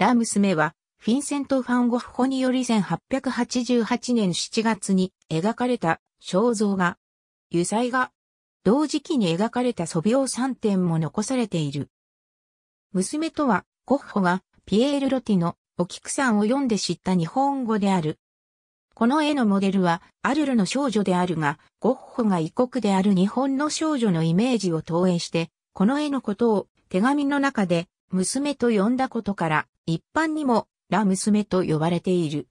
ラ娘は、フィンセント・ファン・ゴッホにより1888年7月に描かれた肖像画、油彩画、同時期に描かれた素描3点も残されている。娘とは、ゴッホがピエール・ロティのお菊さんを読んで知った日本語である。この絵のモデルは、アルルの少女であるが、ゴッホが異国である日本の少女のイメージを投影して、この絵のことを手紙の中で娘と呼んだことから、一般にもラ娘と呼ばれている。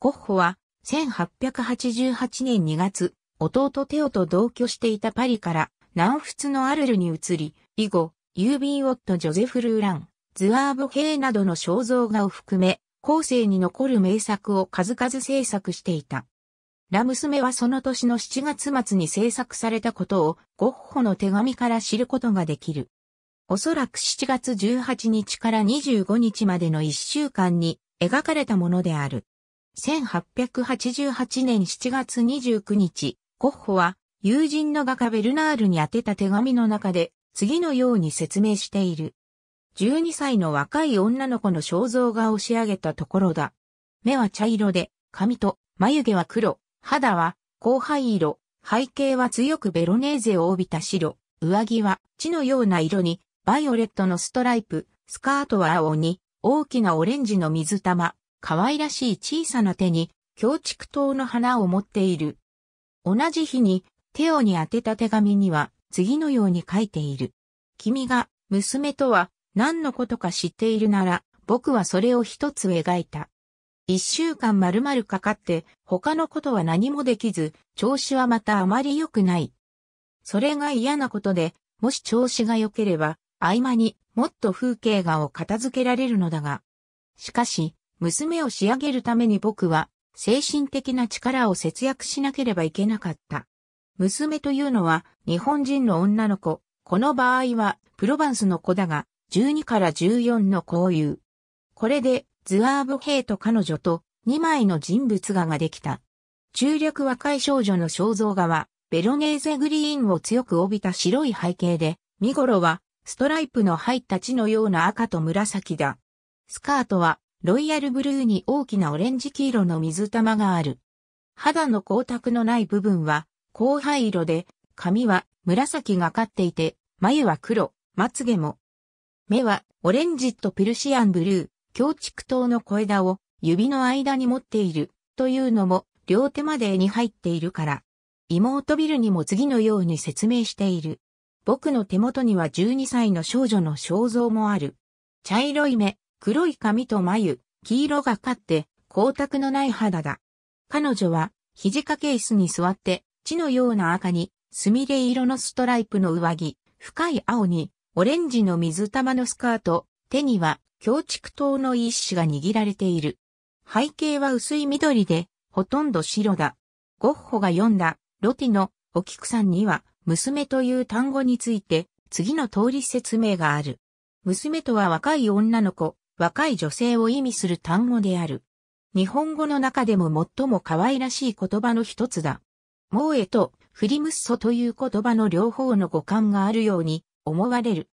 ゴッホは1888年2月、弟テオと同居していたパリから南仏のアルルに移り、以後、ユービー・オット・ジョゼフ・ルーラン、ズアーブ・ヘイなどの肖像画を含め、後世に残る名作を数々制作していた。ラ娘はその年の7月末に制作されたことをゴッホの手紙から知ることができる。おそらく7月18日から25日までの1週間に描かれたものである。1888年7月29日、ゴッホは友人の画家ベルナールに宛てた手紙の中で次のように説明している。12歳の若い女の子の肖像画を仕上げたところだ。目は茶色で、髪と眉毛は黒、肌は後灰色、背景は強くベロネーゼを帯びた白、上着は血のような色にバイオレットのストライプ、スカートは青に、大きなオレンジの水玉、可愛らしい小さな手に、強畜刀の花を持っている。同じ日に、テオに宛てた手紙には、次のように書いている。君が、娘とは、何のことか知っているなら、僕はそれを一つ描いた。一週間丸々かかって、他のことは何もできず、調子はまたあまり良くない。それが嫌なことで、もし調子が良ければ、合間にもっと風景画を片付けられるのだが。しかし、娘を仕上げるために僕は精神的な力を節約しなければいけなかった。娘というのは日本人の女の子。この場合はプロヴァンスの子だが12から14の子を言う。これでズアーブ兵と彼女と2枚の人物画ができた。中略若い少女の肖像画はベロネーゼグリーンを強く帯びた白い背景で、見頃はストライプの入った地のような赤と紫だ。スカートはロイヤルブルーに大きなオレンジ黄色の水玉がある。肌の光沢のない部分は後灰色で、髪は紫がかっていて、眉は黒、まつげも。目はオレンジとペルシアンブルー、強竹糖の小枝を指の間に持っているというのも両手までに入っているから。妹ビルにも次のように説明している。僕の手元には12歳の少女の肖像もある。茶色い目、黒い髪と眉、黄色がかって、光沢のない肌だ。彼女は、肘掛け椅子に座って、血のような赤に、すみれ色のストライプの上着、深い青に、オレンジの水玉のスカート、手には、強竹刀の一種が握られている。背景は薄い緑で、ほとんど白だ。ゴッホが読んだ、ロティの、お菊さんには、娘という単語について、次の通り説明がある。娘とは若い女の子、若い女性を意味する単語である。日本語の中でも最も可愛らしい言葉の一つだ。モーエとフリムッソという言葉の両方の語感があるように思われる。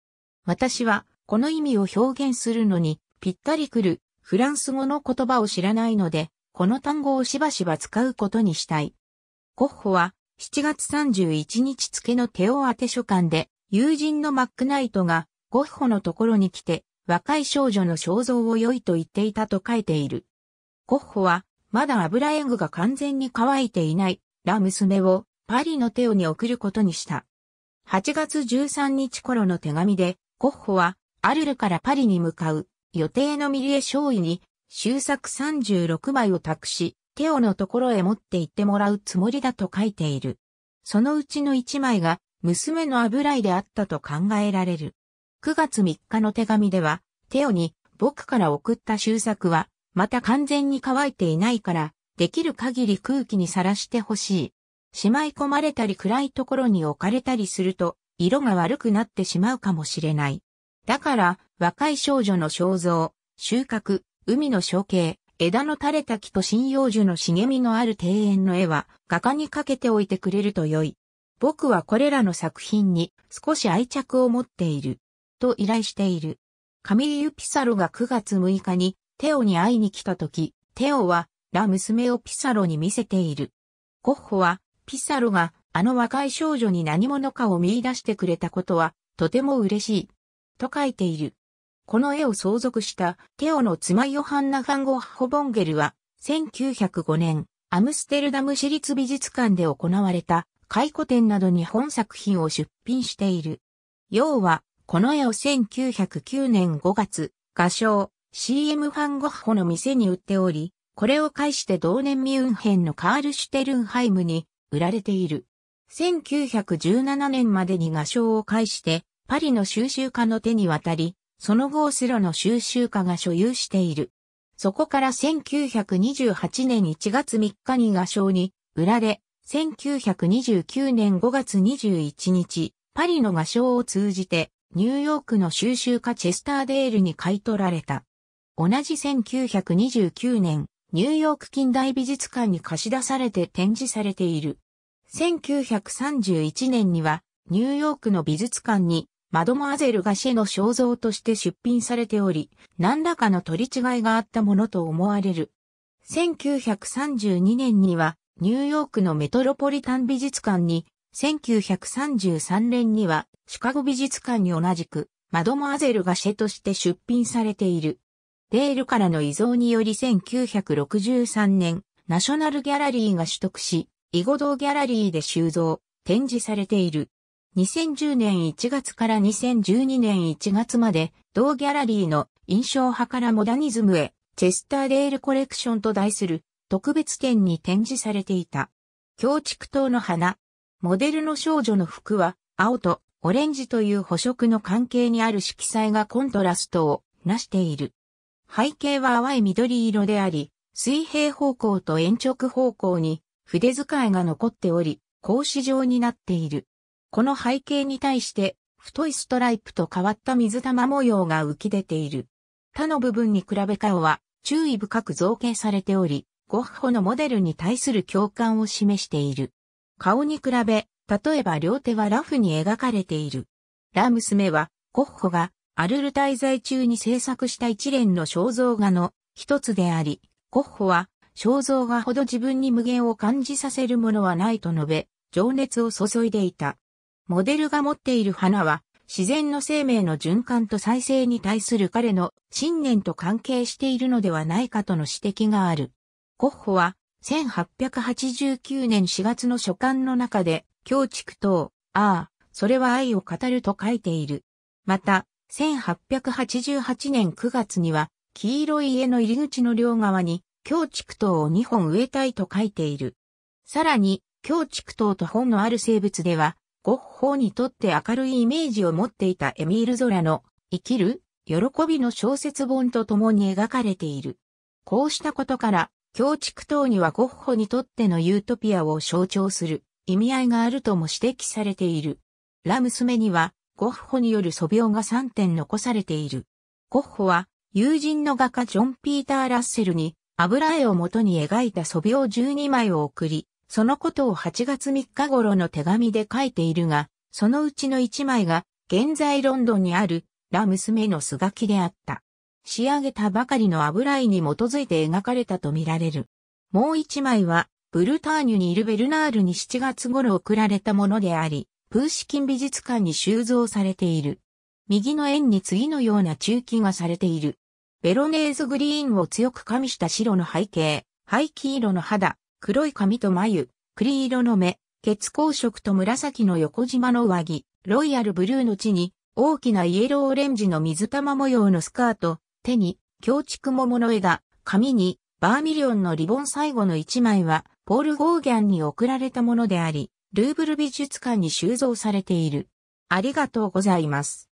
私はこの意味を表現するのにぴったりくるフランス語の言葉を知らないので、この単語をしばしば使うことにしたい。ゴッホは7月31日付の手を当て書館で、友人のマックナイトが、ゴッホのところに来て、若い少女の肖像を良いと言っていたと書いている。ゴッホは、まだ油絵具が完全に乾いていない、ラ娘を、パリのテオに送ることにした。8月13日頃の手紙で、ゴッホは、アルルからパリに向かう、予定のミリエ少尉に、終作36枚を託し、テオのところへ持って行ってもらうつもりだと書いている。そのうちの一枚が娘の油絵であったと考えられる。9月3日の手紙では、テオに僕から送った修作は、また完全に乾いていないから、できる限り空気にさらしてほしい。しまい込まれたり暗いところに置かれたりすると、色が悪くなってしまうかもしれない。だから、若い少女の肖像、収穫、海の象形、枝の垂れた木と針葉樹の茂みのある庭園の絵は画家にかけておいてくれると良い。僕はこれらの作品に少し愛着を持っている。と依頼している。カミーユ・ピサロが9月6日にテオに会いに来た時、テオはラ娘をピサロに見せている。ゴッホはピサロがあの若い少女に何者かを見出してくれたことはとても嬉しい。と書いている。この絵を相続したテオの妻ヨハンナ・ファンゴッホ・ボンゲルは、1905年、アムステルダム市立美術館で行われた回顧展などに本作品を出品している。要は、この絵を1909年5月、画商 CM ファンゴッホの店に売っており、これを介して同年ミュンヘンのカール・シュテルンハイムに売られている。1917年までに画商を介して、パリの収集家の手に渡り、その後オスロの収集家が所有している。そこから1928年1月3日に画商に売られ、1929年5月21日、パリの画商を通じて、ニューヨークの収集家チェスターデールに買い取られた。同じ1929年、ニューヨーク近代美術館に貸し出されて展示されている。1931年には、ニューヨークの美術館にマドモアゼルがシェの肖像として出品されており、何らかの取り違いがあったものと思われる。1932年には、ニューヨークのメトロポリタン美術館に、1933年には、シカゴ美術館に同じく、マドモアゼルがシェとして出品されている。デールからの遺贈により1963年、ナショナルギャラリーが取得し、イゴ堂ギャラリーで収蔵、展示されている。2010年1月から2012年1月まで、同ギャラリーの印象派からモダニズムへ、チェスターデールコレクションと題する特別展に展示されていた。強畜島の花。モデルの少女の服は、青とオレンジという補色の関係にある色彩がコントラストをなしている。背景は淡い緑色であり、水平方向と延直方向に筆使いが残っており、格子状になっている。この背景に対して、太いストライプと変わった水玉模様が浮き出ている。他の部分に比べ顔は注意深く造形されており、ゴッホのモデルに対する共感を示している。顔に比べ、例えば両手はラフに描かれている。ラ娘は、ゴッホがアルル滞在中に制作した一連の肖像画の一つであり、ゴッホは肖像画ほど自分に無限を感じさせるものはないと述べ、情熱を注いでいた。モデルが持っている花は、自然の生命の循環と再生に対する彼の信念と関係しているのではないかとの指摘がある。ゴッホは、1889年4月の書簡の中で、京畜と、ああ、それは愛を語ると書いている。また、1888年9月には、黄色い家の入り口の両側に、京畜刀を2本植えたいと書いている。さらに、京畜刀と本のある生物では、ゴッホにとって明るいイメージを持っていたエミール・ゾラの生きる喜びの小説本と共に描かれている。こうしたことから、教畜等にはゴッホにとってのユートピアを象徴する意味合いがあるとも指摘されている。ラ娘にはゴッホによる素描が3点残されている。ゴッホは友人の画家ジョン・ピーター・ラッセルに油絵を元に描いた素描12枚を送り、そのことを8月3日頃の手紙で書いているが、そのうちの1枚が、現在ロンドンにある、ラ娘のスガキであった。仕上げたばかりの油絵に基づいて描かれたとみられる。もう1枚は、ブルターニュにいるベルナールに7月頃送られたものであり、プーシキン美術館に収蔵されている。右の円に次のような中期がされている。ベロネーズグリーンを強く加味した白の背景、背景色の肌、黒い髪と眉、栗色の目、血光色と紫の横縞の上着、ロイヤルブルーの地に、大きなイエローオレンジの水玉模様のスカート、手に、京畜桃の枝、髪に、バーミリオンのリボン最後の一枚は、ポール・ゴーギャンに贈られたものであり、ルーブル美術館に収蔵されている。ありがとうございます。